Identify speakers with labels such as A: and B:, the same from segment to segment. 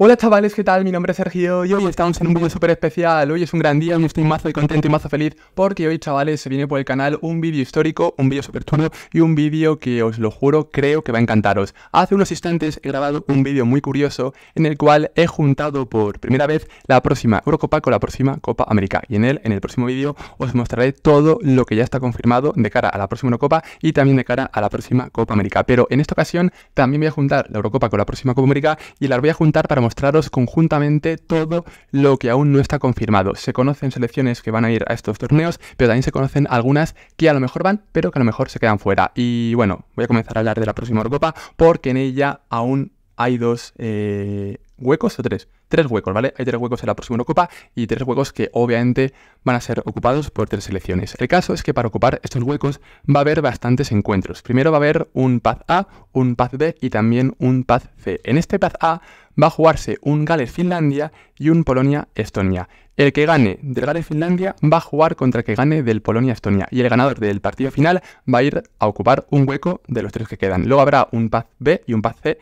A: Hola chavales, ¿qué tal? Mi nombre es Sergio y hoy estamos en un vídeo súper especial. Hoy es un gran día, estoy mazo de contento y mazo feliz porque hoy chavales se viene por el canal un vídeo histórico, un vídeo súper chulo y un vídeo que os lo juro creo que va a encantaros. Hace unos instantes he grabado un vídeo muy curioso en el cual he juntado por primera vez la próxima Eurocopa con la próxima Copa América y en él, en el próximo vídeo, os mostraré todo lo que ya está confirmado de cara a la próxima Eurocopa y también de cara a la próxima Copa América. Pero en esta ocasión también voy a juntar la Eurocopa con la próxima Copa América y las voy a juntar para mostraros conjuntamente todo lo que aún no está confirmado. Se conocen selecciones que van a ir a estos torneos, pero también se conocen algunas que a lo mejor van, pero que a lo mejor se quedan fuera. Y bueno, voy a comenzar a hablar de la próxima Europa porque en ella aún hay dos eh, huecos o tres tres huecos, ¿vale? Hay tres huecos en la próxima Copa y tres huecos que obviamente van a ser ocupados por tres selecciones. El caso es que para ocupar estos huecos va a haber bastantes encuentros. Primero va a haber un Paz A, un Paz B y también un Paz C. En este Paz A va a jugarse un Gales-Finlandia y un Polonia-Estonia. El que gane del Gales-Finlandia va a jugar contra el que gane del Polonia-Estonia y el ganador del partido final va a ir a ocupar un hueco de los tres que quedan. Luego habrá un Paz B y un Paz C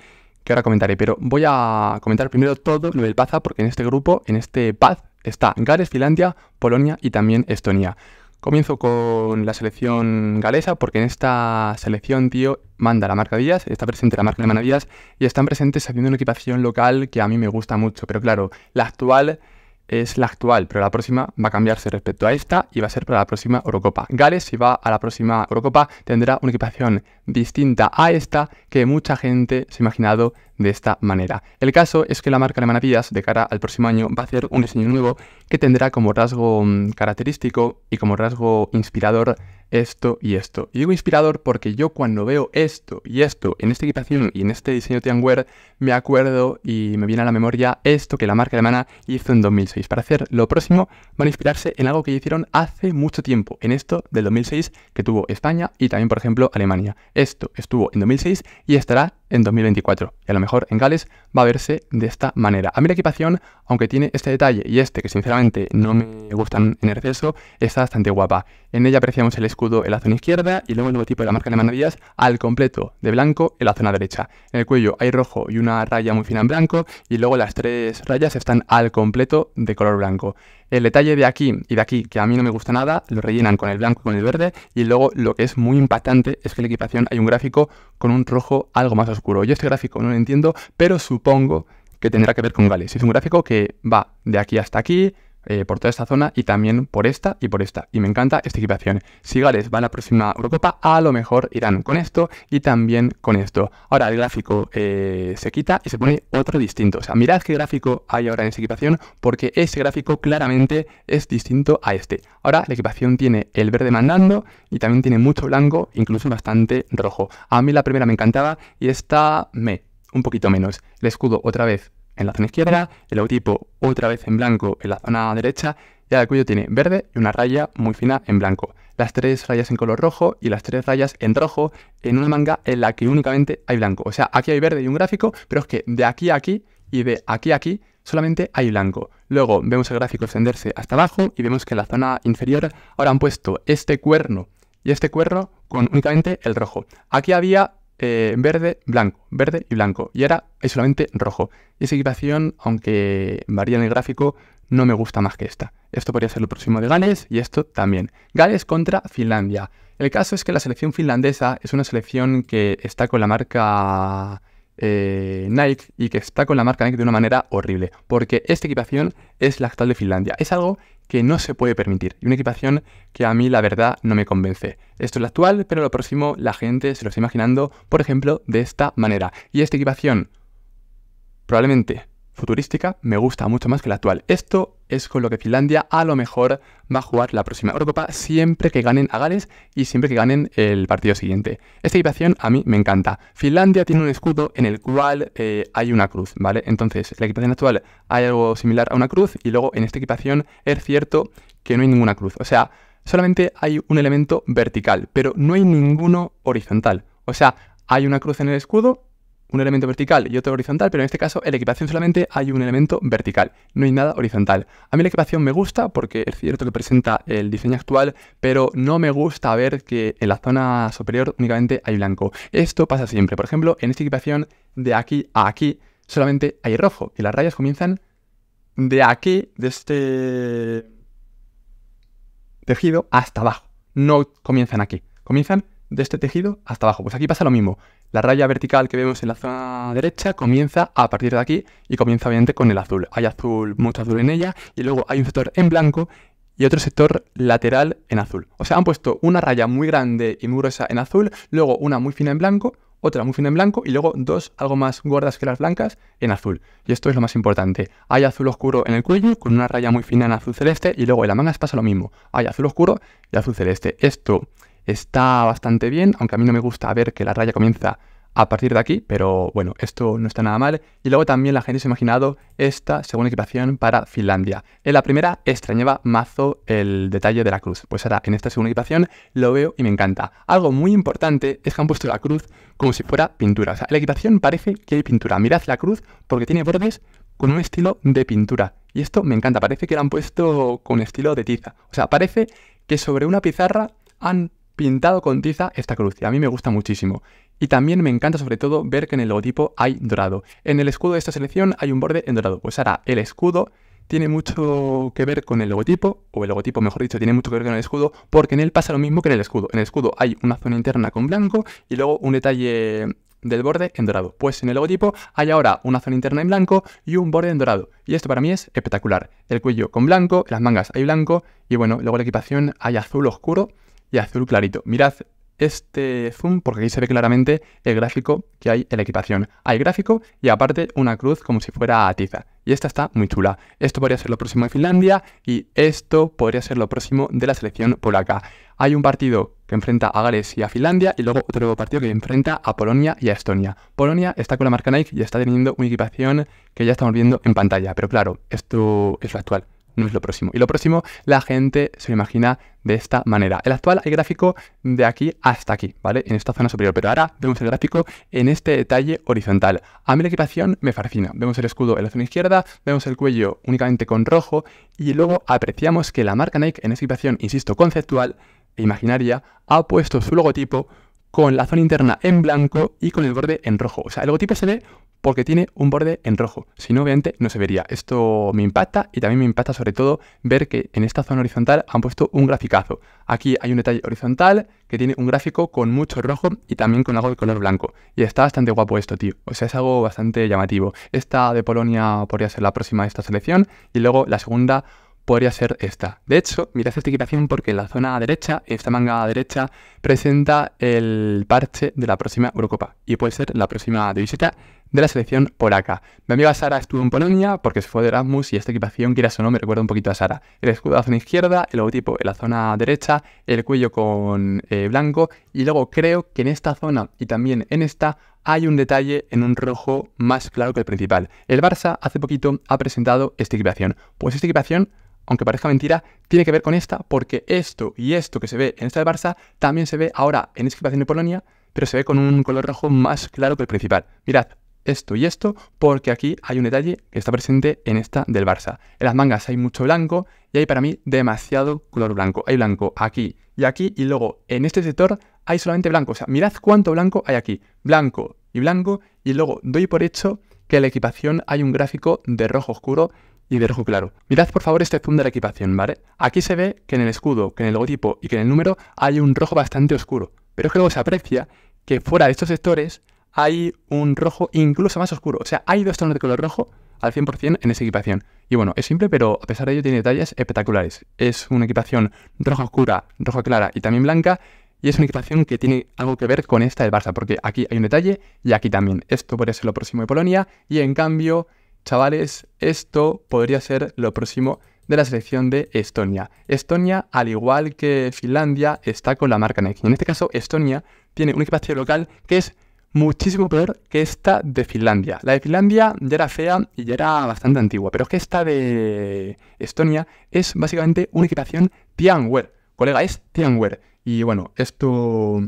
A: que ahora comentaré, pero voy a comentar primero todo lo del Paz, porque en este grupo, en este Paz, está Gales, Finlandia, Polonia y también Estonia. Comienzo con la selección galesa, porque en esta selección, tío, manda la marca Díaz, está presente la marca de Díaz, y están presentes haciendo una equipación local que a mí me gusta mucho, pero claro, la actual es la actual, pero la próxima va a cambiarse respecto a esta y va a ser para la próxima Eurocopa. Gales, si va a la próxima Eurocopa, tendrá una equipación distinta a esta que mucha gente se ha imaginado de esta manera. El caso es que la marca alemana Díaz, de cara al próximo año, va a hacer un diseño nuevo que tendrá como rasgo mm, característico y como rasgo inspirador esto y esto. Y digo inspirador porque yo cuando veo esto y esto en esta equipación y en este diseño Tianware, me acuerdo y me viene a la memoria esto que la marca alemana hizo en 2006. Para hacer lo próximo, van a inspirarse en algo que hicieron hace mucho tiempo, en esto del 2006 que tuvo España y también, por ejemplo, Alemania. Esto estuvo en 2006 y estará en 2024. Y a lo mejor en Gales va a verse de esta manera. A mí la equipación, aunque tiene este detalle y este que sinceramente no me gustan en exceso, está bastante guapa. En ella apreciamos el escudo en la zona izquierda y luego el tipo de la marca de Díaz al completo de blanco en la zona derecha. En el cuello hay rojo y una raya muy fina en blanco y luego las tres rayas están al completo de color blanco. El detalle de aquí y de aquí, que a mí no me gusta nada, lo rellenan con el blanco y con el verde. Y luego lo que es muy impactante es que en la equipación hay un gráfico con un rojo algo más oscuro. Yo este gráfico no lo entiendo, pero supongo que tendrá que ver con Gales. Es un gráfico que va de aquí hasta aquí, eh, por toda esta zona y también por esta y por esta. Y me encanta esta equipación. Si Gales va a la próxima Eurocopa, a lo mejor irán con esto y también con esto. Ahora el gráfico eh, se quita y se pone otro distinto. O sea, mirad qué gráfico hay ahora en esta equipación porque ese gráfico claramente es distinto a este. Ahora la equipación tiene el verde mandando y también tiene mucho blanco, incluso bastante rojo. A mí la primera me encantaba y esta me, un poquito menos. El escudo otra vez en la zona izquierda, el logotipo otra vez en blanco en la zona derecha ya el cuello tiene verde y una raya muy fina en blanco. Las tres rayas en color rojo y las tres rayas en rojo en una manga en la que únicamente hay blanco. O sea, aquí hay verde y un gráfico, pero es que de aquí a aquí y de aquí a aquí solamente hay blanco. Luego vemos el gráfico extenderse hasta abajo y vemos que en la zona inferior ahora han puesto este cuerno y este cuerno con únicamente el rojo. Aquí había eh, verde, blanco, verde y blanco. Y ahora hay solamente rojo. Y esa equipación, aunque varía en el gráfico, no me gusta más que esta. Esto podría ser lo próximo de Gales y esto también. Gales contra Finlandia. El caso es que la selección finlandesa es una selección que está con la marca eh, Nike y que está con la marca Nike de una manera horrible, porque esta equipación es la actual de Finlandia. Es algo que no se puede permitir y una equipación que a mí la verdad no me convence. Esto es lo actual, pero lo próximo la gente se lo está imaginando, por ejemplo, de esta manera. Y esta equipación probablemente futurística me gusta mucho más que la actual. Esto es con lo que Finlandia a lo mejor va a jugar la próxima Eurocopa siempre que ganen a Gales y siempre que ganen el partido siguiente. Esta equipación a mí me encanta. Finlandia tiene un escudo en el cual eh, hay una cruz, ¿vale? Entonces, la equipación actual hay algo similar a una cruz y luego en esta equipación es cierto que no hay ninguna cruz. O sea, solamente hay un elemento vertical, pero no hay ninguno horizontal. O sea, hay una cruz en el escudo un elemento vertical y otro horizontal, pero en este caso en la equipación solamente hay un elemento vertical, no hay nada horizontal. A mí la equipación me gusta porque es cierto que presenta el diseño actual, pero no me gusta ver que en la zona superior únicamente hay blanco. Esto pasa siempre, por ejemplo, en esta equipación de aquí a aquí solamente hay rojo y las rayas comienzan de aquí, de este tejido hasta abajo, no comienzan aquí, comienzan de este tejido hasta abajo. Pues aquí pasa lo mismo. La raya vertical que vemos en la zona derecha comienza a partir de aquí y comienza obviamente con el azul. Hay azul, mucho azul en ella y luego hay un sector en blanco y otro sector lateral en azul. O sea, han puesto una raya muy grande y muy gruesa en azul, luego una muy fina en blanco, otra muy fina en blanco y luego dos algo más gordas que las blancas en azul. Y esto es lo más importante. Hay azul oscuro en el cuello con una raya muy fina en azul celeste y luego en las mangas pasa lo mismo. Hay azul oscuro y azul celeste. Esto está bastante bien, aunque a mí no me gusta ver que la raya comienza a partir de aquí, pero bueno, esto no está nada mal. Y luego también la gente se ha imaginado esta segunda equipación para Finlandia. En la primera extrañaba mazo el detalle de la cruz, pues ahora en esta segunda equipación lo veo y me encanta. Algo muy importante es que han puesto la cruz como si fuera pintura. O sea, en la equipación parece que hay pintura. Mirad la cruz porque tiene bordes con un estilo de pintura. Y esto me encanta, parece que la han puesto con estilo de tiza. O sea, parece que sobre una pizarra han pintado con tiza esta cruz. Y a mí me gusta muchísimo. Y también me encanta sobre todo ver que en el logotipo hay dorado. En el escudo de esta selección hay un borde en dorado. Pues ahora el escudo tiene mucho que ver con el logotipo, o el logotipo mejor dicho, tiene mucho que ver con el escudo, porque en él pasa lo mismo que en el escudo. En el escudo hay una zona interna con blanco y luego un detalle del borde en dorado. Pues en el logotipo hay ahora una zona interna en blanco y un borde en dorado. Y esto para mí es espectacular. El cuello con blanco, las mangas hay blanco y bueno, luego la equipación hay azul oscuro y azul clarito. Mirad este zoom porque aquí se ve claramente el gráfico que hay en la equipación. Hay gráfico y aparte una cruz como si fuera tiza. Y esta está muy chula. Esto podría ser lo próximo de Finlandia y esto podría ser lo próximo de la selección polaca. Hay un partido que enfrenta a Gales y a Finlandia y luego otro partido que enfrenta a Polonia y a Estonia. Polonia está con la marca Nike y está teniendo una equipación que ya estamos viendo en pantalla. Pero claro, esto es lo actual no es lo próximo. Y lo próximo la gente se lo imagina de esta manera. El actual, hay gráfico de aquí hasta aquí, ¿vale? En esta zona superior. Pero ahora vemos el gráfico en este detalle horizontal. A mí la equipación me fascina. Vemos el escudo en la zona izquierda, vemos el cuello únicamente con rojo y luego apreciamos que la marca Nike en esta equipación, insisto, conceptual e imaginaria, ha puesto su logotipo con la zona interna en blanco y con el borde en rojo. O sea, el logotipo se ve porque tiene un borde en rojo. Si no, obviamente no se vería. Esto me impacta y también me impacta sobre todo ver que en esta zona horizontal han puesto un graficazo. Aquí hay un detalle horizontal que tiene un gráfico con mucho rojo y también con algo de color blanco. Y está bastante guapo esto, tío. O sea, es algo bastante llamativo. Esta de Polonia podría ser la próxima de esta selección y luego la segunda podría ser esta. De hecho, mirad esta equipación porque la zona derecha, esta manga derecha, presenta el parche de la próxima Eurocopa y puede ser la próxima divisita de la selección polaca. Mi amiga Sara estuvo en Polonia porque se fue de Erasmus y esta equipación, quieras o no, me recuerda un poquito a Sara. El escudo en la zona izquierda, el logotipo en la zona derecha, el cuello con eh, blanco y luego creo que en esta zona y también en esta hay un detalle en un rojo más claro que el principal. El Barça hace poquito ha presentado esta equipación. Pues esta equipación aunque parezca mentira, tiene que ver con esta, porque esto y esto que se ve en esta del Barça también se ve ahora en esta equipación de Polonia, pero se ve con un color rojo más claro que el principal. Mirad, esto y esto, porque aquí hay un detalle que está presente en esta del Barça. En las mangas hay mucho blanco y hay para mí demasiado color blanco. Hay blanco aquí y aquí, y luego en este sector hay solamente blanco. O sea, mirad cuánto blanco hay aquí. Blanco y blanco, y luego doy por hecho que en la equipación hay un gráfico de rojo oscuro y de rojo claro. Mirad por favor este zoom de la equipación, ¿vale? Aquí se ve que en el escudo, que en el logotipo y que en el número hay un rojo bastante oscuro. Pero es que luego se aprecia que fuera de estos sectores hay un rojo incluso más oscuro. O sea, hay dos tonos de color rojo al 100% en esa equipación. Y bueno, es simple, pero a pesar de ello tiene detalles espectaculares. Es una equipación roja oscura, roja clara y también blanca. Y es una equipación que tiene algo que ver con esta del Barça, porque aquí hay un detalle y aquí también. Esto puede ser lo próximo de Polonia y en cambio Chavales, esto podría ser lo próximo de la selección de Estonia. Estonia, al igual que Finlandia, está con la marca Nike. En este caso, Estonia tiene un equipaje local que es muchísimo peor que esta de Finlandia. La de Finlandia ya era fea y ya era bastante antigua, pero es que esta de Estonia es básicamente una equipación Tianwer. Colega, es Tianwer. Y bueno, esto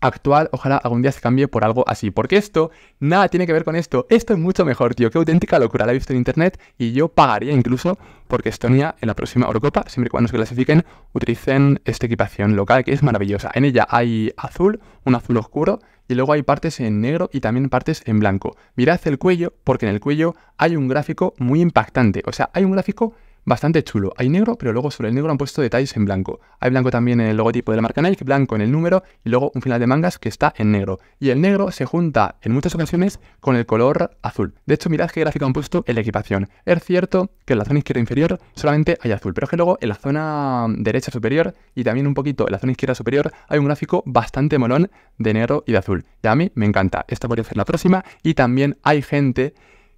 A: actual, ojalá algún día se cambie por algo así, porque esto nada tiene que ver con esto, esto es mucho mejor, tío, qué auténtica locura, la he visto en internet y yo pagaría incluso porque Estonia en la próxima Eurocopa, siempre y cuando se clasifiquen, utilicen esta equipación local que es maravillosa. En ella hay azul, un azul oscuro y luego hay partes en negro y también partes en blanco. Mirad el cuello porque en el cuello hay un gráfico muy impactante, o sea, hay un gráfico bastante chulo. Hay negro, pero luego sobre el negro han puesto detalles en blanco. Hay blanco también en el logotipo de la marca Nike, blanco en el número y luego un final de mangas que está en negro. Y el negro se junta en muchas ocasiones con el color azul. De hecho, mirad qué gráfico han puesto en la equipación. Es cierto que en la zona izquierda inferior solamente hay azul, pero es que luego en la zona derecha superior y también un poquito en la zona izquierda superior hay un gráfico bastante molón de negro y de azul. Y a mí me encanta. Esta podría ser la próxima y también hay gente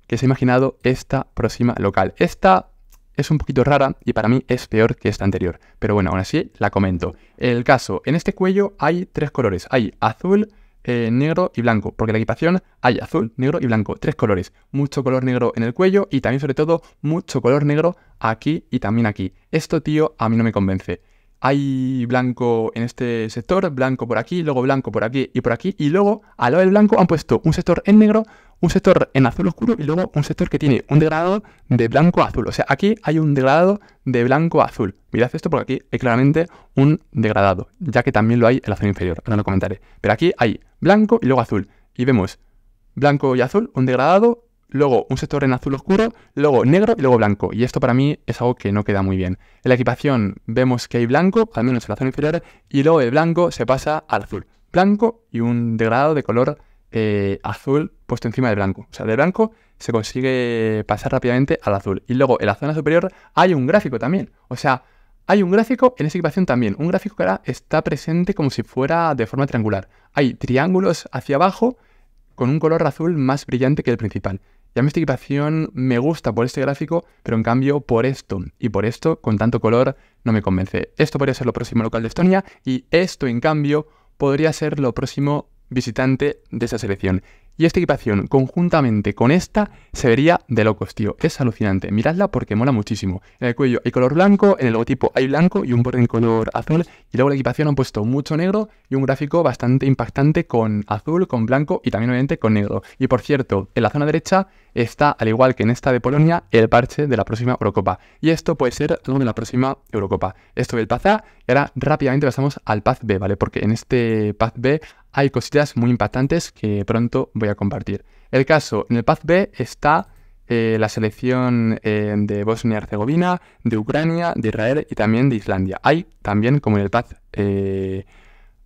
A: que se ha imaginado esta próxima local. Esta es un poquito rara y para mí es peor que esta anterior. Pero bueno, aún así la comento. El caso, en este cuello hay tres colores. Hay azul, eh, negro y blanco, porque la equipación hay azul, negro y blanco, tres colores, mucho color negro en el cuello y también sobre todo mucho color negro aquí y también aquí. Esto, tío, a mí no me convence. Hay blanco en este sector, blanco por aquí, luego blanco por aquí y por aquí, y luego al lado del blanco han puesto un sector en negro, un sector en azul oscuro y luego un sector que tiene un degradado de blanco a azul. O sea, aquí hay un degradado de blanco a azul. Mirad esto porque aquí hay claramente un degradado, ya que también lo hay en la zona inferior, ahora lo comentaré. Pero aquí hay blanco y luego azul. Y vemos blanco y azul, un degradado, luego un sector en azul oscuro, luego negro y luego blanco. Y esto para mí es algo que no queda muy bien. En la equipación vemos que hay blanco, al menos en la zona inferior, y luego el blanco se pasa al azul. Blanco y un degradado de color eh, azul puesto encima de blanco. O sea, de blanco se consigue pasar rápidamente al azul. Y luego en la zona superior hay un gráfico también. O sea, hay un gráfico en esa equipación también. Un gráfico que ahora está presente como si fuera de forma triangular. Hay triángulos hacia abajo con un color azul más brillante que el principal. ya a esta equipación me gusta por este gráfico, pero en cambio por esto y por esto, con tanto color, no me convence. Esto podría ser lo próximo local de Estonia y esto, en cambio, podría ser lo próximo visitante de esa selección. Y esta equipación, conjuntamente con esta, se vería de locos, tío. Es alucinante. Miradla porque mola muchísimo. En el cuello hay color blanco, en el logotipo hay blanco y un borde en color azul. Y luego la equipación han puesto mucho negro y un gráfico bastante impactante con azul, con blanco y también obviamente con negro. Y por cierto, en la zona derecha está, al igual que en esta de Polonia, el parche de la próxima Eurocopa. Y esto puede ser algo de la próxima Eurocopa. Esto el Paz A. Y ahora rápidamente pasamos al Paz B, ¿vale? Porque en este Paz B hay cositas muy impactantes que pronto voy a compartir. El caso, en el Paz B está eh, la selección eh, de Bosnia y Herzegovina, de Ucrania, de Israel y también de Islandia. Hay también, como en el Paz eh,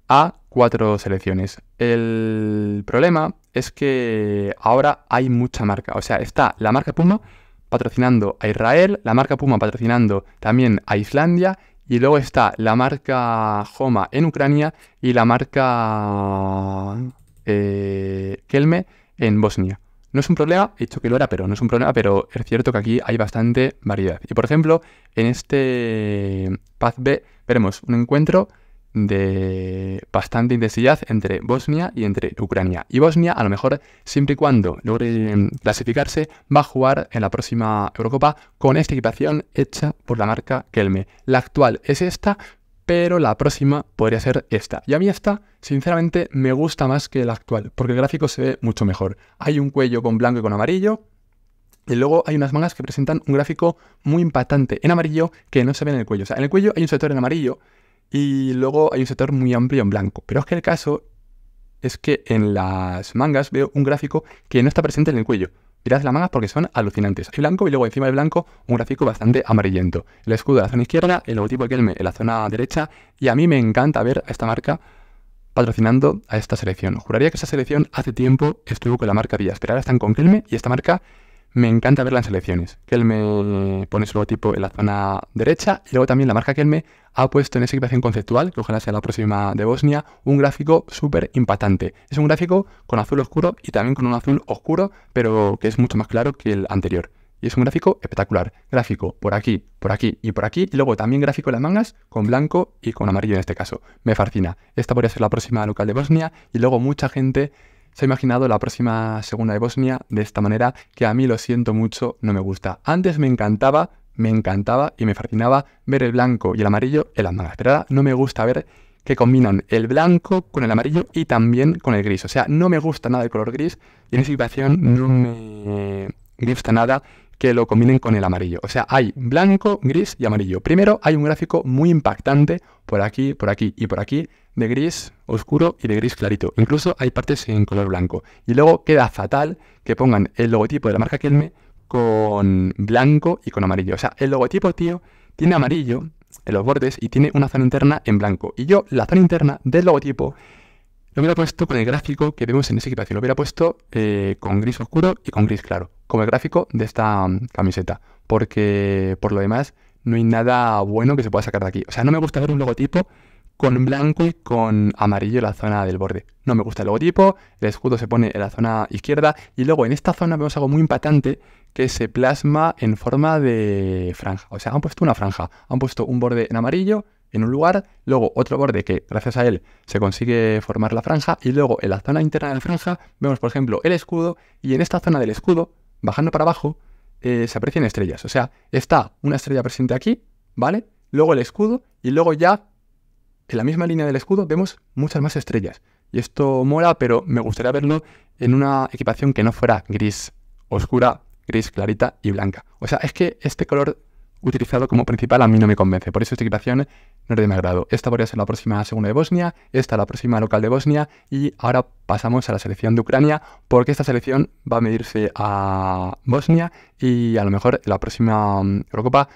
A: A, cuatro selecciones. El problema es que ahora hay mucha marca. O sea, está la marca Puma patrocinando a Israel, la marca Puma patrocinando también a Islandia y luego está la marca Homa en Ucrania y la marca eh, Kelme en Bosnia. No es un problema, he dicho que lo era, pero no es un problema, pero es cierto que aquí hay bastante variedad. Y por ejemplo, en este Paz B veremos un encuentro de bastante intensidad entre Bosnia y entre Ucrania. Y Bosnia, a lo mejor, siempre y cuando logre em, clasificarse, va a jugar en la próxima Eurocopa con esta equipación hecha por la marca Kelme. La actual es esta, pero la próxima podría ser esta. Y a mí esta, sinceramente, me gusta más que la actual, porque el gráfico se ve mucho mejor. Hay un cuello con blanco y con amarillo, y luego hay unas mangas que presentan un gráfico muy impactante en amarillo que no se ve en el cuello. O sea, en el cuello hay un sector en amarillo y luego hay un sector muy amplio en blanco. Pero es que el caso es que en las mangas veo un gráfico que no está presente en el cuello. Mirad las mangas porque son alucinantes. Hay blanco y luego encima del blanco un gráfico bastante amarillento. El escudo en la zona izquierda, el logotipo de Kelme en la zona derecha. Y a mí me encanta ver a esta marca patrocinando a esta selección. Juraría que esa selección hace tiempo estuvo con la marca Díaz, pero ahora están con Kelme y esta marca me encanta ver las selecciones. Kelme pone su logotipo en la zona derecha y luego también la marca Kelme ha puesto en esa equipación conceptual, que ojalá sea la próxima de Bosnia, un gráfico súper impactante. Es un gráfico con azul oscuro y también con un azul oscuro, pero que es mucho más claro que el anterior. Y es un gráfico espectacular. Gráfico por aquí, por aquí y por aquí. Y luego también gráfico en las mangas con blanco y con amarillo en este caso. Me fascina. Esta podría ser la próxima local de Bosnia. Y luego mucha gente se ha imaginado la próxima segunda de Bosnia de esta manera que a mí lo siento mucho, no me gusta. Antes me encantaba, me encantaba y me fascinaba ver el blanco y el amarillo en las mangas, pero no me gusta ver que combinan el blanco con el amarillo y también con el gris. O sea, no me gusta nada el color gris y en esa situación no me gusta nada que lo combinen con el amarillo. O sea, hay blanco, gris y amarillo. Primero hay un gráfico muy impactante por aquí, por aquí y por aquí, de gris oscuro y de gris clarito. Incluso hay partes en color blanco. Y luego queda fatal que pongan el logotipo de la marca Kelme con blanco y con amarillo. O sea, el logotipo, tío, tiene amarillo en los bordes y tiene una zona interna en blanco. Y yo, la zona interna del logotipo lo hubiera puesto con el gráfico que vemos en ese equipación. Lo hubiera puesto eh, con gris oscuro y con gris claro, como el gráfico de esta mm, camiseta. Porque por lo demás no hay nada bueno que se pueda sacar de aquí. O sea, no me gusta ver un logotipo con blanco y con amarillo en la zona del borde. No me gusta el logotipo, el escudo se pone en la zona izquierda y luego en esta zona vemos algo muy impactante que se plasma en forma de franja. O sea, han puesto una franja, han puesto un borde en amarillo en un lugar, luego otro borde que gracias a él se consigue formar la franja y luego en la zona interna de la franja vemos por ejemplo el escudo y en esta zona del escudo, bajando para abajo, eh, se aprecian estrellas. O sea, está una estrella presente aquí, ¿vale? Luego el escudo y luego ya en la misma línea del escudo vemos muchas más estrellas. Y esto mola, pero me gustaría verlo en una equipación que no fuera gris oscura, gris clarita y blanca. O sea, es que este color utilizado como principal a mí no me convence. Por eso esta equipación no es de mi agrado. Esta podría ser la próxima segunda de Bosnia, esta la próxima local de Bosnia y ahora pasamos a la selección de Ucrania porque esta selección va a medirse a Bosnia y a lo mejor la próxima mm, Eurocopa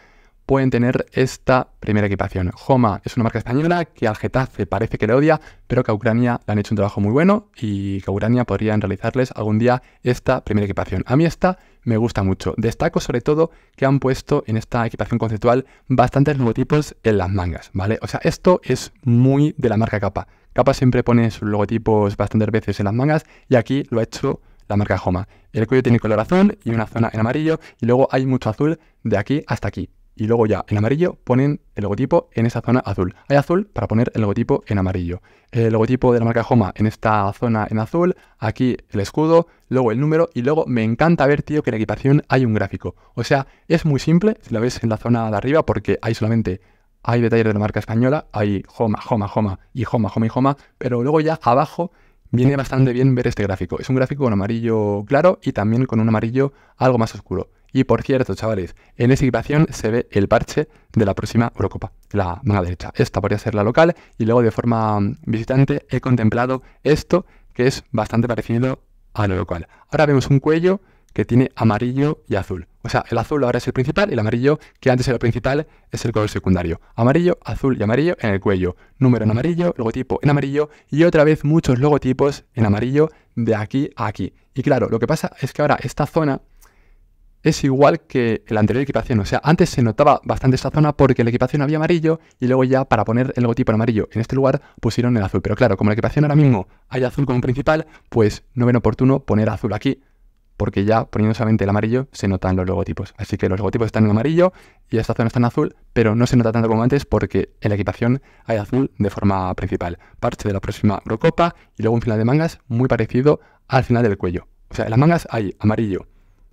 A: pueden tener esta primera equipación. Homa es una marca española que al Getafe parece que le odia, pero que a Ucrania le han hecho un trabajo muy bueno y que a Ucrania podrían realizarles algún día esta primera equipación. A mí esta me gusta mucho. Destaco sobre todo que han puesto en esta equipación conceptual bastantes logotipos en las mangas, ¿vale? O sea, esto es muy de la marca Capa. Capa siempre pone sus logotipos bastantes veces en las mangas y aquí lo ha hecho la marca Homa. El cuello tiene color azul y una zona en amarillo y luego hay mucho azul de aquí hasta aquí y luego ya en amarillo ponen el logotipo en esa zona azul. Hay azul para poner el logotipo en amarillo. El logotipo de la marca Homa en esta zona en azul, aquí el escudo, luego el número y luego me encanta ver, tío, que en la equipación hay un gráfico. O sea, es muy simple si lo ves en la zona de arriba porque hay solamente... Hay detalles de la marca española, hay Joma Homa, Homa y Homa, Homa y Homa, pero luego ya abajo viene bastante bien ver este gráfico. Es un gráfico con amarillo claro y también con un amarillo algo más oscuro. Y por cierto, chavales, en esa equipación se ve el parche de la próxima Eurocopa, la manga derecha. Esta podría ser la local y luego de forma mm, visitante he contemplado esto que es bastante parecido a lo local. Ahora vemos un cuello que tiene amarillo y azul. O sea, el azul ahora es el principal y el amarillo, que antes era el principal, es el color secundario. Amarillo, azul y amarillo en el cuello. Número en amarillo, logotipo en amarillo y otra vez muchos logotipos en amarillo de aquí a aquí. Y claro, lo que pasa es que ahora esta zona es igual que la anterior equipación. O sea, antes se notaba bastante esta zona porque la equipación había amarillo y luego ya para poner el logotipo en amarillo en este lugar pusieron el azul. Pero claro, como la equipación ahora mismo hay azul como principal, pues no ven oportuno poner azul aquí porque ya poniendo solamente el amarillo se notan los logotipos. Así que los logotipos están en amarillo y esta zona está en azul, pero no se nota tanto como antes porque en la equipación hay azul de forma principal. Parche de la próxima Eurocopa y luego un final de mangas muy parecido al final del cuello. O sea, en las mangas hay amarillo,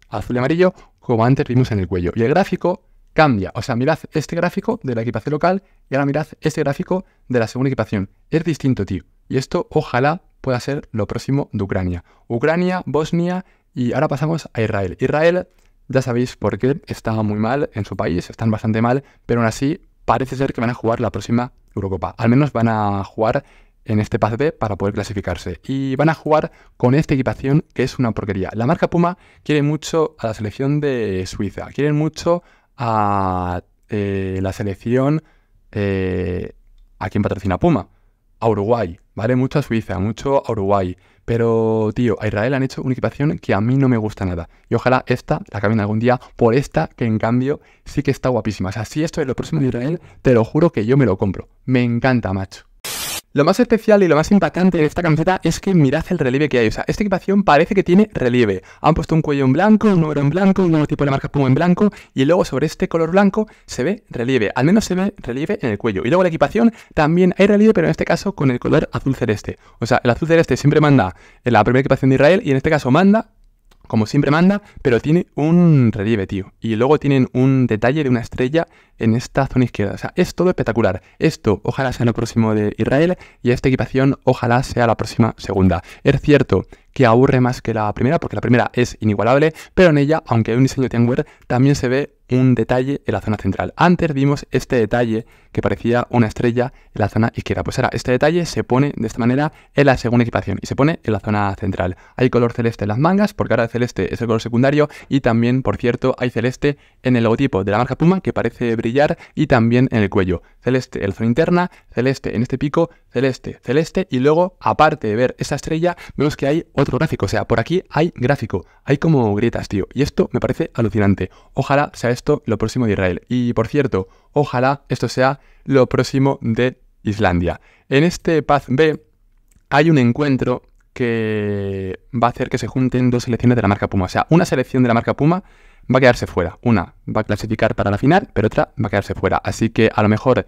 A: azul y amarillo, como antes vimos en el cuello. Y el gráfico cambia. O sea, mirad este gráfico de la equipación local y ahora mirad este gráfico de la segunda equipación. Es distinto, tío. Y esto ojalá pueda ser lo próximo de Ucrania. Ucrania, Bosnia y ahora pasamos a Israel. Israel, ya sabéis por qué, está muy mal en su país, están bastante mal, pero aún así parece ser que van a jugar la próxima Eurocopa. Al menos van a jugar en este pase B para poder clasificarse. Y van a jugar con esta equipación que es una porquería. La marca Puma quiere mucho a la selección de Suiza, quieren mucho a eh, la selección eh, a quien patrocina Puma, a Uruguay, ¿vale? Mucho a Suiza, mucho a Uruguay. Pero, tío, a Israel han hecho una equipación que a mí no me gusta nada. Y ojalá esta la cambien algún día por esta, que en cambio sí que está guapísima. O sea, si esto es lo próximo de Israel, te lo juro que yo me lo compro. Me encanta, macho. Lo más especial y lo más impactante de esta camiseta es que mirad el relieve que hay. O sea, esta equipación parece que tiene relieve. Han puesto un cuello en blanco, un número en blanco, un nuevo tipo de marca Puma en blanco y luego sobre este color blanco se ve relieve. Al menos se ve relieve en el cuello. Y luego la equipación también hay relieve, pero en este caso con el color azul celeste. O sea, el azul celeste siempre manda en la primera equipación de Israel y en este caso manda como siempre manda, pero tiene un relieve, tío. Y luego tienen un detalle de una estrella en esta zona izquierda. O sea, es todo espectacular. Esto ojalá sea lo próximo de Israel y esta equipación ojalá sea la próxima segunda. Es cierto que aburre más que la primera, porque la primera es inigualable, pero en ella, aunque hay un diseño tenware, también se ve un detalle en la zona central. Antes vimos este detalle que parecía una estrella en la zona izquierda. Pues ahora este detalle se pone de esta manera en la segunda equipación y se pone en la zona central. Hay color celeste en las mangas porque ahora el celeste es el color secundario y también, por cierto, hay celeste en el logotipo de la marca Puma que parece brillar y también en el cuello. Celeste en la zona interna, celeste en este pico, celeste, celeste, y luego, aparte de ver esa estrella, vemos que hay otro gráfico. O sea, por aquí hay gráfico, hay como grietas, tío. Y esto me parece alucinante. Ojalá sea esto lo próximo de Israel. Y por cierto, ojalá esto sea lo próximo de Islandia. En este Paz B hay un encuentro que va a hacer que se junten dos selecciones de la marca Puma. O sea, una selección de la marca Puma va a quedarse fuera. Una va a clasificar para la final, pero otra va a quedarse fuera. Así que a lo mejor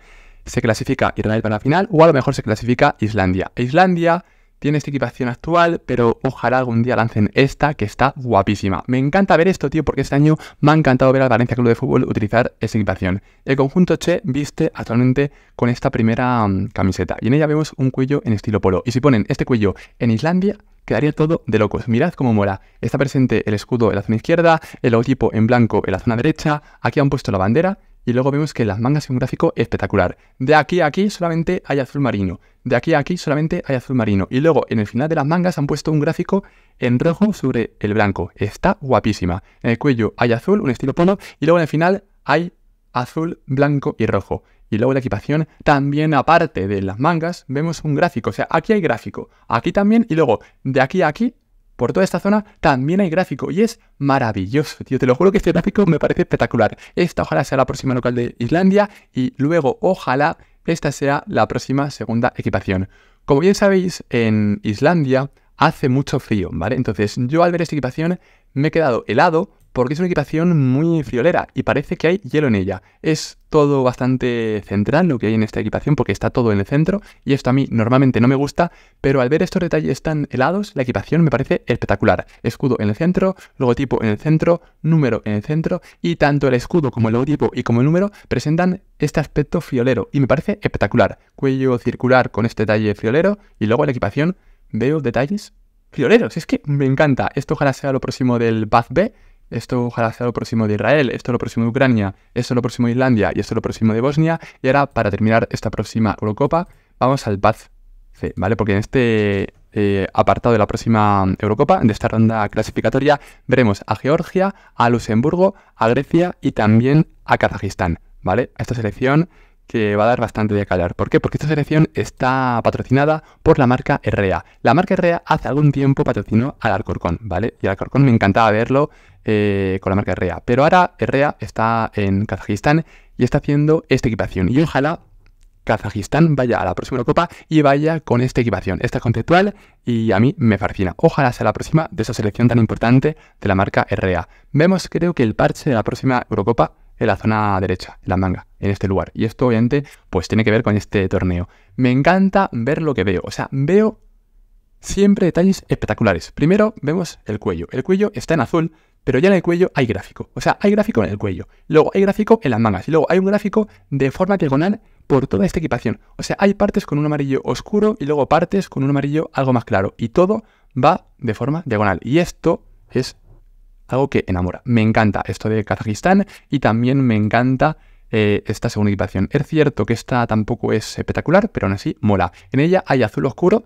A: se clasifica Irlanda para la final o a lo mejor se clasifica Islandia. Islandia tiene esta equipación actual, pero ojalá algún día lancen esta que está guapísima. Me encanta ver esto, tío, porque este año me ha encantado ver al Valencia Club de Fútbol utilizar esta equipación. El conjunto Che viste actualmente con esta primera mm, camiseta y en ella vemos un cuello en estilo polo. Y si ponen este cuello en Islandia, quedaría todo de locos. Mirad cómo mola. Está presente el escudo en la zona izquierda, el logotipo en blanco en la zona derecha, aquí han puesto la bandera y luego vemos que las mangas es un gráfico espectacular. De aquí a aquí solamente hay azul marino, de aquí a aquí solamente hay azul marino. Y luego en el final de las mangas han puesto un gráfico en rojo sobre el blanco. Está guapísima. En el cuello hay azul, un estilo pono, y luego en el final hay azul, blanco y rojo. Y luego la equipación, también aparte de las mangas, vemos un gráfico. O sea, aquí hay gráfico, aquí también, y luego de aquí a aquí por toda esta zona también hay gráfico y es maravilloso, tío. Te lo juro que este gráfico me parece espectacular. Esta ojalá sea la próxima local de Islandia y luego ojalá esta sea la próxima segunda equipación. Como bien sabéis, en Islandia hace mucho frío, ¿vale? Entonces yo al ver esta equipación me he quedado helado porque es una equipación muy friolera y parece que hay hielo en ella. Es todo bastante central lo que hay en esta equipación porque está todo en el centro y esto a mí normalmente no me gusta, pero al ver estos detalles tan helados, la equipación me parece espectacular. Escudo en el centro, logotipo en el centro, número en el centro y tanto el escudo como el logotipo y como el número presentan este aspecto friolero y me parece espectacular. Cuello circular con este detalle friolero y luego la equipación veo detalles frioleros. Es que me encanta. Esto ojalá sea lo próximo del Bath B esto ojalá sea lo próximo de Israel, esto lo próximo de Ucrania, esto lo próximo de Islandia y esto lo próximo de Bosnia. Y ahora, para terminar esta próxima Eurocopa, vamos al Paz C, ¿vale? Porque en este eh, apartado de la próxima Eurocopa, de esta ronda clasificatoria, veremos a Georgia, a Luxemburgo, a Grecia y también a Kazajistán, ¿vale? A esta selección que va a dar bastante de calar. ¿Por qué? Porque esta selección está patrocinada por la marca Herrea. La marca Herrea hace algún tiempo patrocinó al Alcorcón, ¿vale? Y al Alcorcón me encantaba verlo eh, con la marca Herrea. Pero ahora Herrea está en Kazajistán y está haciendo esta equipación. Y ojalá Kazajistán vaya a la próxima Eurocopa y vaya con esta equipación. Esta es conceptual y a mí me fascina. Ojalá sea la próxima de esa selección tan importante de la marca Herrea. Vemos creo que el parche de la próxima Eurocopa en la zona derecha, en la manga, en este lugar. Y esto obviamente pues tiene que ver con este torneo. Me encanta ver lo que veo, o sea, veo siempre detalles espectaculares. Primero vemos el cuello. El cuello está en azul, pero ya en el cuello hay gráfico. O sea, hay gráfico en el cuello. Luego hay gráfico en las mangas. Y luego hay un gráfico de forma diagonal por toda esta equipación. O sea, hay partes con un amarillo oscuro y luego partes con un amarillo algo más claro. Y todo va de forma diagonal. Y esto es algo que enamora. Me encanta esto de Kazajistán y también me encanta eh, esta segunda equipación. Es cierto que esta tampoco es espectacular, pero aún así mola. En ella hay azul oscuro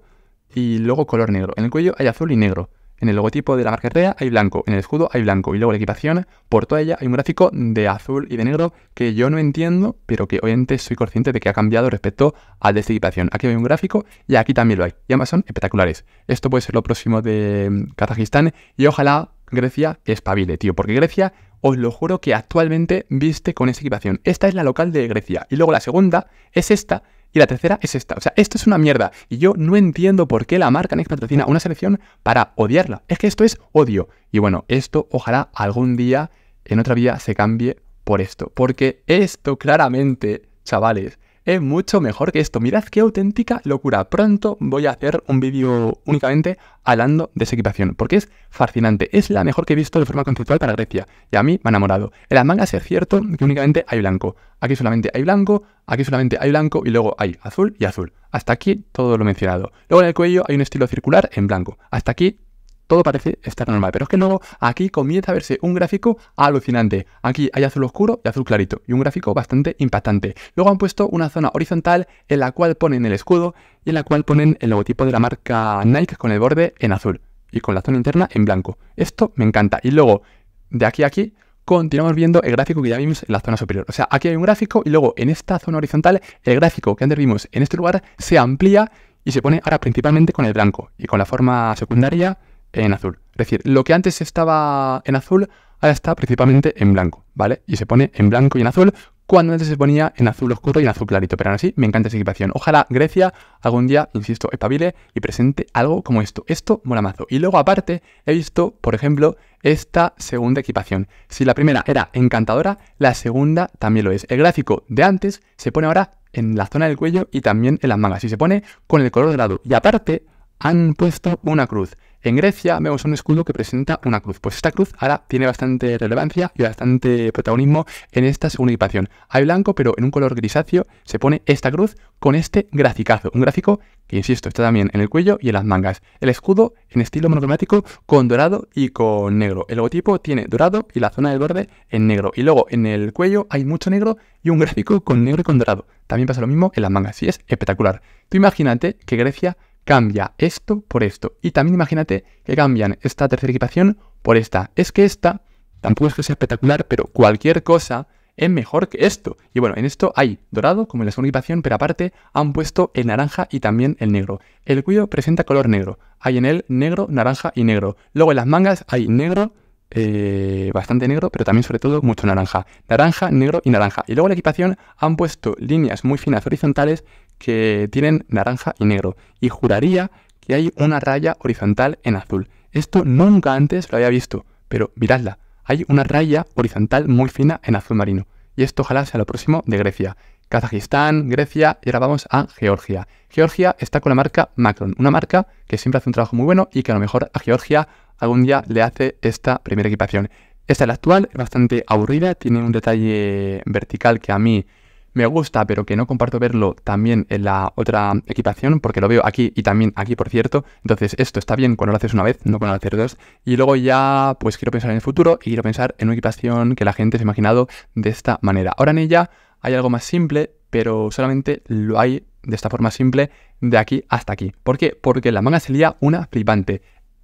A: y luego color negro. En el cuello hay azul y negro. En el logotipo de la marquetea hay blanco, en el escudo hay blanco y luego la equipación, por toda ella hay un gráfico de azul y de negro que yo no entiendo, pero que obviamente soy consciente de que ha cambiado respecto a de esta equipación. Aquí hay un gráfico y aquí también lo hay. Y ambas son espectaculares. Esto puede ser lo próximo de mm, Kazajistán y ojalá Grecia es espabile, tío, porque Grecia, os lo juro que actualmente viste con esa equipación. Esta es la local de Grecia, y luego la segunda es esta, y la tercera es esta. O sea, esto es una mierda. Y yo no entiendo por qué la marca Next patrocina una selección para odiarla. Es que esto es odio. Y bueno, esto ojalá algún día, en otra vía, se cambie por esto. Porque esto claramente, chavales, es mucho mejor que esto. Mirad qué auténtica locura. Pronto voy a hacer un vídeo únicamente hablando de esa equipación, porque es fascinante. Es la mejor que he visto de forma conceptual para Grecia, y a mí me ha enamorado. En las mangas es cierto que únicamente hay blanco. Aquí solamente hay blanco, aquí solamente hay blanco, y luego hay azul y azul. Hasta aquí todo lo mencionado. Luego en el cuello hay un estilo circular en blanco. Hasta aquí todo parece estar normal. Pero es que no, aquí comienza a verse un gráfico alucinante. Aquí hay azul oscuro y azul clarito, y un gráfico bastante impactante. Luego han puesto una zona horizontal en la cual ponen el escudo y en la cual ponen el logotipo de la marca Nike con el borde en azul y con la zona interna en blanco. Esto me encanta. Y luego, de aquí a aquí, continuamos viendo el gráfico que ya vimos en la zona superior. O sea, aquí hay un gráfico y luego en esta zona horizontal, el gráfico que antes vimos en este lugar se amplía y se pone ahora principalmente con el blanco y con la forma secundaria en azul. Es decir, lo que antes estaba en azul, ahora está principalmente en blanco, ¿vale? Y se pone en blanco y en azul cuando antes se ponía en azul oscuro y en azul clarito. Pero aún así, me encanta esa equipación. Ojalá Grecia algún día, insisto, espabile y presente algo como esto. Esto mola mazo. Y luego, aparte, he visto, por ejemplo, esta segunda equipación. Si la primera era encantadora, la segunda también lo es. El gráfico de antes se pone ahora en la zona del cuello y también en las mangas. Y se pone con el color dorado. Y aparte, han puesto una cruz. En Grecia vemos un escudo que presenta una cruz. Pues esta cruz ahora tiene bastante relevancia y bastante protagonismo en esta segunda equipación. Hay blanco, pero en un color grisáceo se pone esta cruz con este graficazo. Un gráfico que, insisto, está también en el cuello y en las mangas. El escudo en estilo monocromático con dorado y con negro. El logotipo tiene dorado y la zona del borde en negro. Y luego en el cuello hay mucho negro y un gráfico con negro y con dorado. También pasa lo mismo en las mangas y es espectacular. Tú imagínate que Grecia cambia esto por esto. Y también imagínate que cambian esta tercera equipación por esta. Es que esta tampoco es que sea espectacular, pero cualquier cosa es mejor que esto. Y bueno, en esto hay dorado, como en la segunda equipación, pero aparte han puesto el naranja y también el negro. El cuello presenta color negro. Hay en él negro, naranja y negro. Luego en las mangas hay negro, eh, bastante negro, pero también sobre todo mucho naranja. Naranja, negro y naranja. Y luego la equipación han puesto líneas muy finas horizontales que tienen naranja y negro y juraría que hay una raya horizontal en azul. Esto nunca antes lo había visto, pero miradla, hay una raya horizontal muy fina en azul marino. Y esto ojalá sea lo próximo de Grecia. Kazajistán, Grecia y ahora vamos a Georgia. Georgia está con la marca Macron, una marca que siempre hace un trabajo muy bueno y que a lo mejor a Georgia algún día le hace esta primera equipación. Esta es la actual, es bastante aburrida, tiene un detalle vertical que a mí me gusta, pero que no comparto verlo también en la otra equipación, porque lo veo aquí y también aquí, por cierto. Entonces, esto está bien cuando lo haces una vez, no cuando lo haces dos. Y luego ya, pues quiero pensar en el futuro y quiero pensar en una equipación que la gente se ha imaginado de esta manera. Ahora en ella hay algo más simple, pero solamente lo hay de esta forma simple de aquí hasta aquí. ¿Por qué? Porque la manga sería una flipante.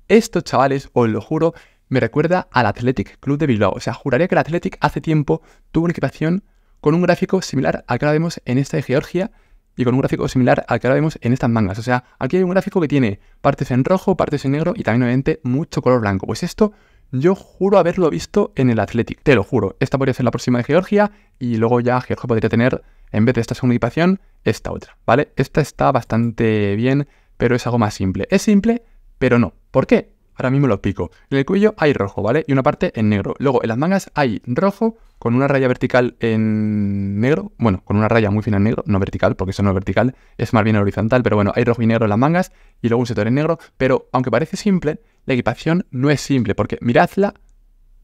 A: Esto, chavales, os lo juro, me recuerda al Athletic Club de Bilbao. O sea, juraría que el Athletic hace tiempo tuvo una equipación con un gráfico similar al que ahora vemos en esta de Georgia y con un gráfico similar al que ahora vemos en estas mangas. O sea, aquí hay un gráfico que tiene partes en rojo, partes en negro y también obviamente mucho color blanco. Pues esto yo juro haberlo visto en el Athletic, te lo juro. Esta podría ser la próxima de Georgia y luego ya Georgia podría tener, en vez de esta segunda equipación, esta otra, ¿vale? Esta está bastante bien, pero es algo más simple. Es simple, pero no. ¿Por qué? Ahora mismo lo pico. En el cuello hay rojo, ¿vale? Y una parte en negro. Luego en las mangas hay rojo con una raya vertical en negro. Bueno, con una raya muy fina en negro, no vertical, porque eso no es vertical, es más bien horizontal, pero bueno, hay rojo y negro en las mangas y luego un sector en negro. Pero aunque parece simple, la equipación no es simple, porque miradla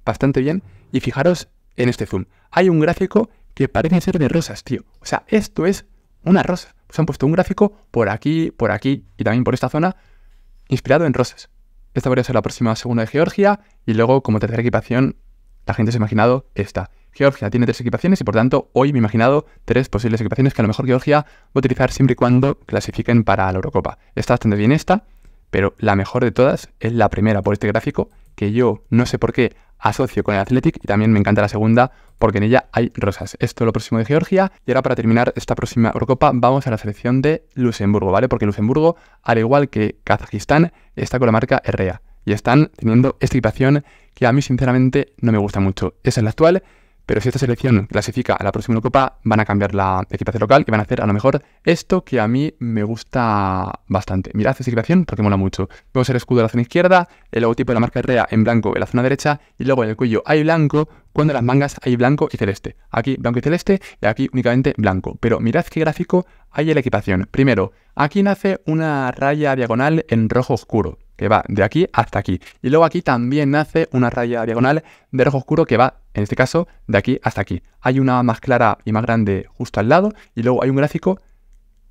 A: bastante bien y fijaros en este zoom. Hay un gráfico que parece ser de rosas, tío. O sea, esto es una rosa. Se pues han puesto un gráfico por aquí, por aquí y también por esta zona inspirado en rosas. Esta podría ser la próxima segunda de Georgia. Y luego, como tercera equipación, la gente se ha imaginado esta. Georgia tiene tres equipaciones y por tanto hoy me he imaginado tres posibles equipaciones que a lo mejor Georgia va a utilizar siempre y cuando clasifiquen para la Eurocopa. Está bastante bien esta, pero la mejor de todas es la primera por este gráfico, que yo no sé por qué asocio con el Athletic y también me encanta la segunda porque en ella hay rosas. Esto es lo próximo de Georgia y ahora para terminar esta próxima Eurocopa vamos a la selección de Luxemburgo, ¿vale? Porque Luxemburgo, al igual que Kazajistán, está con la marca Herrea. y están teniendo esta que a mí sinceramente no me gusta mucho. Esa es la actual pero si esta selección clasifica a la próxima copa van a cambiar la equipación local y van a hacer a lo mejor esto que a mí me gusta bastante. Mirad esta equipación porque mola mucho. Vemos el escudo de la zona izquierda, el logotipo de la marca Herrea en blanco en la zona derecha y luego en el cuello hay blanco, cuando en las mangas hay blanco y celeste. Aquí blanco y celeste y aquí únicamente blanco. Pero mirad qué gráfico hay en la equipación. Primero, aquí nace una raya diagonal en rojo oscuro que va de aquí hasta aquí. Y luego aquí también nace una raya diagonal de rojo oscuro que va en este caso, de aquí hasta aquí. Hay una más clara y más grande justo al lado y luego hay un gráfico,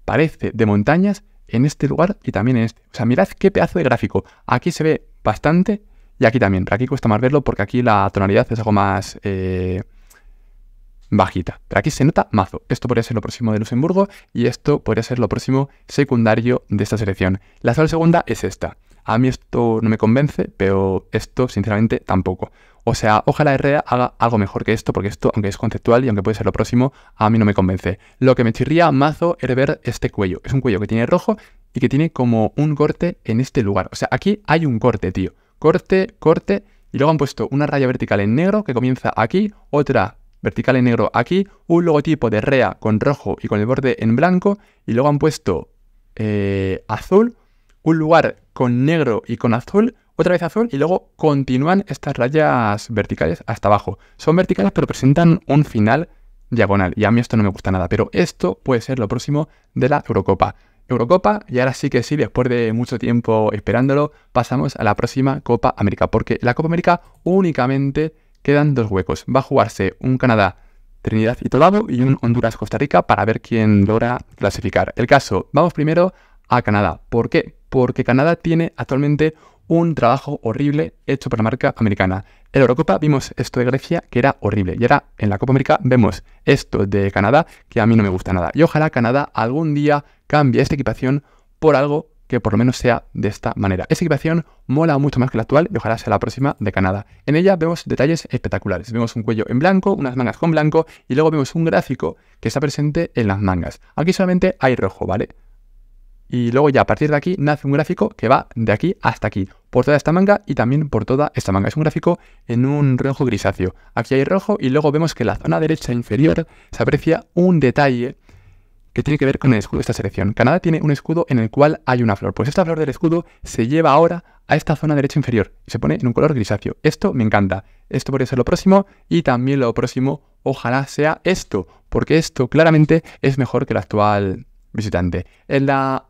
A: parece, de montañas en este lugar y también en este. O sea, mirad qué pedazo de gráfico. Aquí se ve bastante y aquí también. Pero aquí cuesta más verlo porque aquí la tonalidad es algo más eh, bajita. Pero aquí se nota mazo. Esto podría ser lo próximo de Luxemburgo y esto podría ser lo próximo secundario de esta selección. La sola segunda es esta. A mí esto no me convence, pero esto sinceramente tampoco. O sea, ojalá REA haga algo mejor que esto, porque esto, aunque es conceptual y aunque puede ser lo próximo, a mí no me convence. Lo que me chirría mazo era ver este cuello. Es un cuello que tiene rojo y que tiene como un corte en este lugar. O sea, aquí hay un corte, tío. Corte, corte, y luego han puesto una raya vertical en negro que comienza aquí, otra vertical en negro aquí, un logotipo de REA con rojo y con el borde en blanco, y luego han puesto eh, azul, un lugar con negro y con azul, otra vez azul y luego continúan estas rayas verticales hasta abajo. Son verticales pero presentan un final diagonal y a mí esto no me gusta nada, pero esto puede ser lo próximo de la Eurocopa. Eurocopa y ahora sí que sí, después de mucho tiempo esperándolo, pasamos a la próxima Copa América, porque la Copa América únicamente quedan dos huecos. Va a jugarse un Canadá Trinidad y Tobago y un Honduras-Costa Rica para ver quién logra clasificar. El caso, vamos primero a Canadá. ¿Por qué? porque Canadá tiene actualmente un trabajo horrible hecho por la marca americana. En la Eurocopa vimos esto de Grecia que era horrible y ahora en la Copa América vemos esto de Canadá que a mí no me gusta nada. Y ojalá Canadá algún día cambie esta equipación por algo que por lo menos sea de esta manera. Esta equipación mola mucho más que la actual y ojalá sea la próxima de Canadá. En ella vemos detalles espectaculares. Vemos un cuello en blanco, unas mangas con blanco y luego vemos un gráfico que está presente en las mangas. Aquí solamente hay rojo, ¿vale? Y luego ya a partir de aquí nace un gráfico que va de aquí hasta aquí, por toda esta manga y también por toda esta manga. Es un gráfico en un rojo grisáceo. Aquí hay rojo y luego vemos que en la zona derecha inferior se aprecia un detalle que tiene que ver con el escudo de esta selección. Canadá tiene un escudo en el cual hay una flor. Pues esta flor del escudo se lleva ahora a esta zona derecha inferior y se pone en un color grisáceo. Esto me encanta. Esto podría ser lo próximo y también lo próximo ojalá sea esto, porque esto claramente es mejor que el actual visitante. En la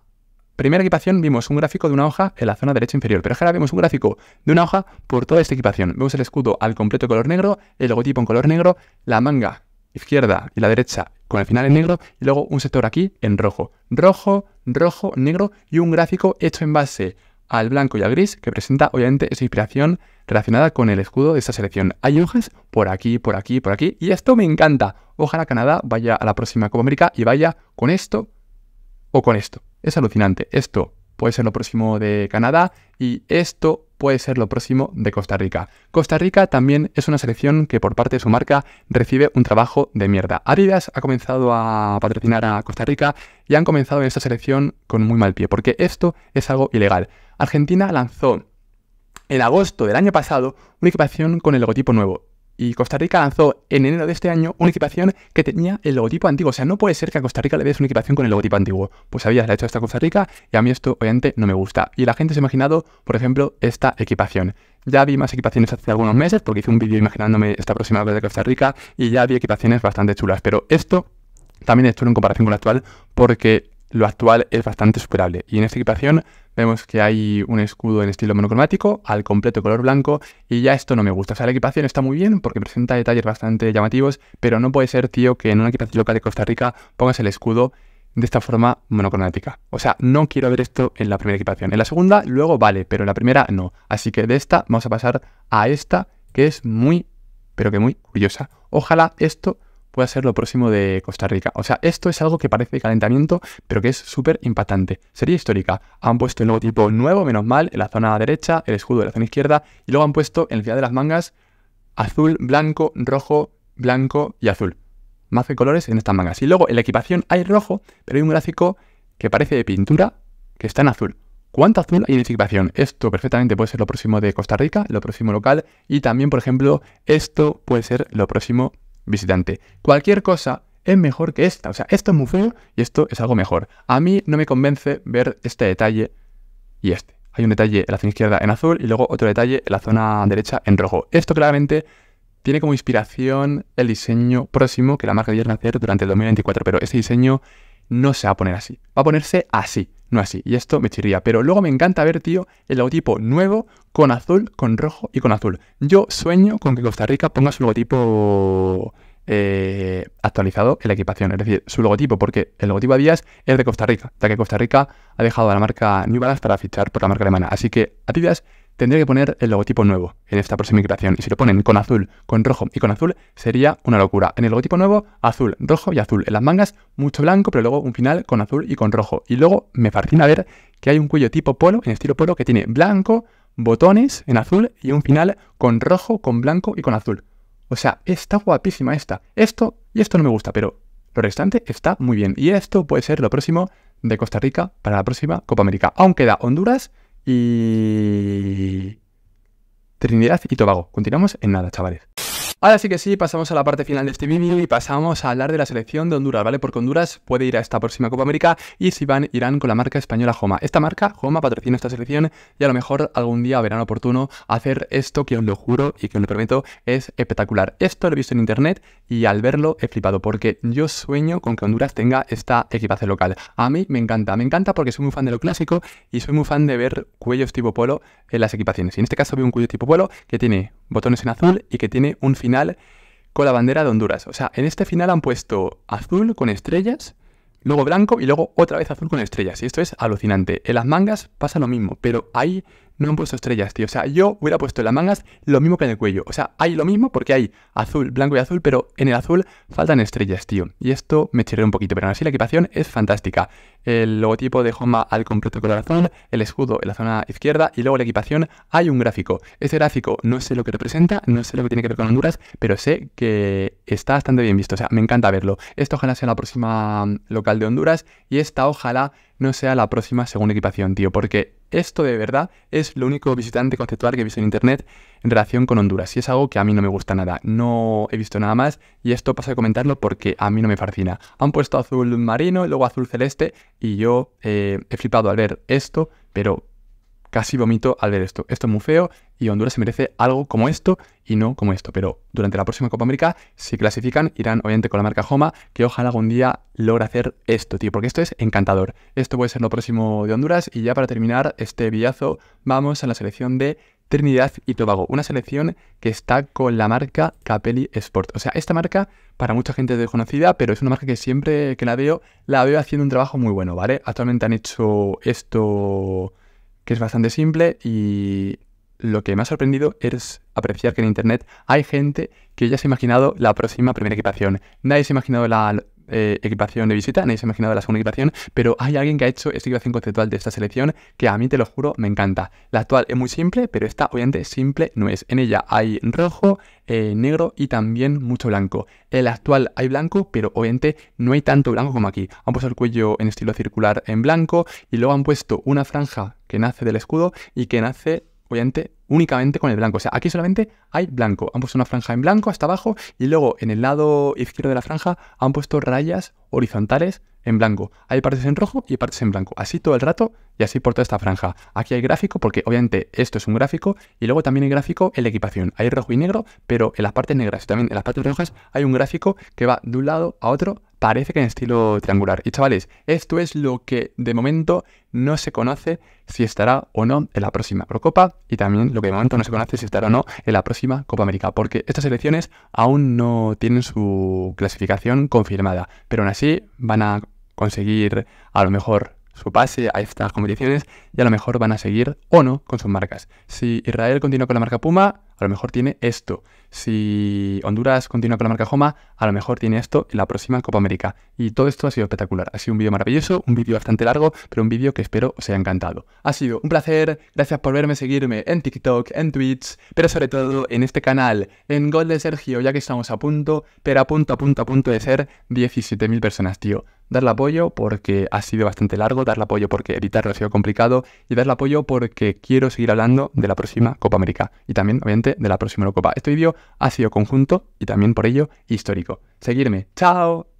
A: primera equipación vimos un gráfico de una hoja en la zona derecha inferior, pero ahora vemos un gráfico de una hoja por toda esta equipación. Vemos el escudo al completo color negro, el logotipo en color negro, la manga izquierda y la derecha con el final en negro y luego un sector aquí en rojo. Rojo, rojo, negro y un gráfico hecho en base al blanco y al gris que presenta obviamente esa inspiración relacionada con el escudo de esta selección. Hay hojas por aquí, por aquí, por aquí y esto me encanta. Ojalá Canadá vaya a la próxima Copa América y vaya con esto o con esto. Es alucinante. Esto puede ser lo próximo de Canadá y esto puede ser lo próximo de Costa Rica. Costa Rica también es una selección que por parte de su marca recibe un trabajo de mierda. Adidas ha comenzado a patrocinar a Costa Rica y han comenzado en esta selección con muy mal pie, porque esto es algo ilegal. Argentina lanzó en agosto del año pasado una equipación con el logotipo nuevo y Costa Rica lanzó en enero de este año una equipación que tenía el logotipo antiguo. O sea, no puede ser que a Costa Rica le des una equipación con el logotipo antiguo. Pues había la hecho esta Costa Rica y a mí esto obviamente no me gusta. Y la gente se ha imaginado, por ejemplo, esta equipación. Ya vi más equipaciones hace algunos meses porque hice un vídeo imaginándome esta próxima vez de Costa Rica y ya vi equipaciones bastante chulas. Pero esto también es chulo en comparación con la actual porque lo actual es bastante superable. Y en esta equipación vemos que hay un escudo en estilo monocromático, al completo color blanco, y ya esto no me gusta. O sea, la equipación está muy bien porque presenta detalles bastante llamativos, pero no puede ser, tío, que en una equipación local de Costa Rica pongas el escudo de esta forma monocromática. O sea, no quiero ver esto en la primera equipación. En la segunda, luego vale, pero en la primera no. Así que de esta vamos a pasar a esta, que es muy, pero que muy curiosa. Ojalá esto Puede ser lo próximo de Costa Rica. O sea, esto es algo que parece calentamiento, pero que es súper impactante. Sería histórica. Han puesto el logotipo nuevo, menos mal, en la zona derecha, el escudo de la zona izquierda, y luego han puesto en el final de las mangas azul, blanco, rojo, blanco y azul. Más de colores en estas mangas. Y luego en la equipación hay rojo, pero hay un gráfico que parece de pintura que está en azul. ¿Cuánto azul hay en equipación? Esto perfectamente puede ser lo próximo de Costa Rica, lo próximo local, y también, por ejemplo, esto puede ser lo próximo visitante. Cualquier cosa es mejor que esta. O sea, esto es muy feo y esto es algo mejor. A mí no me convence ver este detalle y este. Hay un detalle en la zona izquierda en azul y luego otro detalle en la zona derecha en rojo. Esto claramente tiene como inspiración el diseño próximo que la marca quiere hacer durante el 2024, pero este diseño no se va a poner así. Va a ponerse así no así. Y esto me chirría. Pero luego me encanta ver, tío, el logotipo nuevo con azul, con rojo y con azul. Yo sueño con que Costa Rica ponga su logotipo eh, actualizado en la equipación, es decir, su logotipo, porque el logotipo a Díaz es de Costa Rica, ya que Costa Rica ha dejado a la marca New Balance para fichar por la marca alemana. Así que, a tendría que poner el logotipo nuevo en esta próxima migración. Y si lo ponen con azul, con rojo y con azul, sería una locura. En el logotipo nuevo, azul, rojo y azul. En las mangas, mucho blanco, pero luego un final con azul y con rojo. Y luego me fascina ver que hay un cuello tipo polo, en estilo polo, que tiene blanco, botones en azul y un final con rojo, con blanco y con azul. O sea, está guapísima esta. Esto y esto no me gusta, pero lo restante está muy bien. Y esto puede ser lo próximo de Costa Rica para la próxima Copa América. Aún queda Honduras y Trinidad y Tobago. Continuamos en nada, chavales. Ahora sí que sí, pasamos a la parte final de este vídeo y pasamos a hablar de la selección de Honduras, ¿vale? Porque Honduras puede ir a esta próxima Copa América y si van, irán con la marca española Joma. Esta marca, Joma, patrocina esta selección y a lo mejor algún día verán oportuno hacer esto que os lo juro y que os lo prometo es espectacular. Esto lo he visto en internet y al verlo he flipado porque yo sueño con que Honduras tenga esta equipación local. A mí me encanta, me encanta porque soy muy fan de lo clásico y soy muy fan de ver cuellos tipo polo en las equipaciones. Y en este caso veo un cuello tipo polo que tiene botones en azul y que tiene un final con la bandera de Honduras. O sea, en este final han puesto azul con estrellas, luego blanco y luego otra vez azul con estrellas. Y esto es alucinante. En las mangas pasa lo mismo, pero hay no han puesto estrellas, tío. O sea, yo hubiera puesto en las mangas lo mismo que en el cuello. O sea, hay lo mismo porque hay azul, blanco y azul, pero en el azul faltan estrellas, tío. Y esto me chirré un poquito, pero aún así la equipación es fantástica. El logotipo de Homa al completo corazón, el escudo en la zona izquierda y luego la equipación hay un gráfico. Ese gráfico no sé lo que representa, no sé lo que tiene que ver con Honduras, pero sé que está bastante bien visto. O sea, me encanta verlo. Esto ojalá sea la próxima local de Honduras y esta ojalá no sea la próxima segunda equipación, tío, porque esto de verdad es lo único visitante conceptual que he visto en internet en relación con Honduras y es algo que a mí no me gusta nada, no he visto nada más y esto pasa a comentarlo porque a mí no me fascina. Han puesto azul marino, luego azul celeste y yo eh, he flipado al ver esto, pero casi vomito al ver esto. Esto es muy feo y Honduras se merece algo como esto y no como esto. Pero durante la próxima Copa América, si clasifican, irán obviamente con la marca Joma. que ojalá algún día logre hacer esto, tío, porque esto es encantador. Esto puede ser lo próximo de Honduras. Y ya para terminar este villazo, vamos a la selección de Trinidad y Tobago, una selección que está con la marca Capelli Sport. O sea, esta marca para mucha gente desconocida, pero es una marca que siempre que la veo, la veo haciendo un trabajo muy bueno, ¿vale? Actualmente han hecho esto que es bastante simple y lo que me ha sorprendido es apreciar que en Internet hay gente que ya se ha imaginado la próxima primera equipación. Nadie se ha imaginado la eh, equipación de visita, nadie se ha imaginado la segunda equipación, pero hay alguien que ha hecho esta equipación conceptual de esta selección que a mí, te lo juro, me encanta. La actual es muy simple, pero esta obviamente simple no es. En ella hay rojo, eh, negro y también mucho blanco. En la actual hay blanco, pero obviamente no hay tanto blanco como aquí. Han puesto el cuello en estilo circular en blanco y luego han puesto una franja que nace del escudo y que nace apoyante únicamente con el blanco. O sea, aquí solamente hay blanco. Han puesto una franja en blanco hasta abajo y luego en el lado izquierdo de la franja han puesto rayas horizontales en blanco. Hay partes en rojo y partes en blanco. Así todo el rato y así por toda esta franja. Aquí hay gráfico porque obviamente esto es un gráfico y luego también hay gráfico en la equipación. Hay rojo y negro, pero en las partes negras y también en las partes rojas hay un gráfico que va de un lado a otro. Parece que en estilo triangular. Y chavales, esto es lo que de momento no se conoce si estará o no en la próxima Procopa y también lo que de momento no se conoce si estará o no en la próxima Copa América, porque estas elecciones aún no tienen su clasificación confirmada, pero aún así van a conseguir a lo mejor su pase a estas competiciones y a lo mejor van a seguir o no con sus marcas. Si Israel continúa con la marca Puma, a lo mejor tiene esto si Honduras continúa con la marca Joma, a lo mejor tiene esto en la próxima Copa América. Y todo esto ha sido espectacular. Ha sido un vídeo maravilloso, un vídeo bastante largo, pero un vídeo que espero os haya encantado. Ha sido un placer, gracias por verme, seguirme en TikTok, en Twitch, pero sobre todo en este canal, en Gol de Sergio, ya que estamos a punto, pero a punto, a punto, a punto de ser 17.000 personas, tío darle apoyo porque ha sido bastante largo, darle apoyo porque editarlo ha sido complicado y darle apoyo porque quiero seguir hablando de la próxima Copa América y también, obviamente, de la próxima Copa. Este vídeo ha sido conjunto y también por ello histórico. Seguirme. ¡Chao!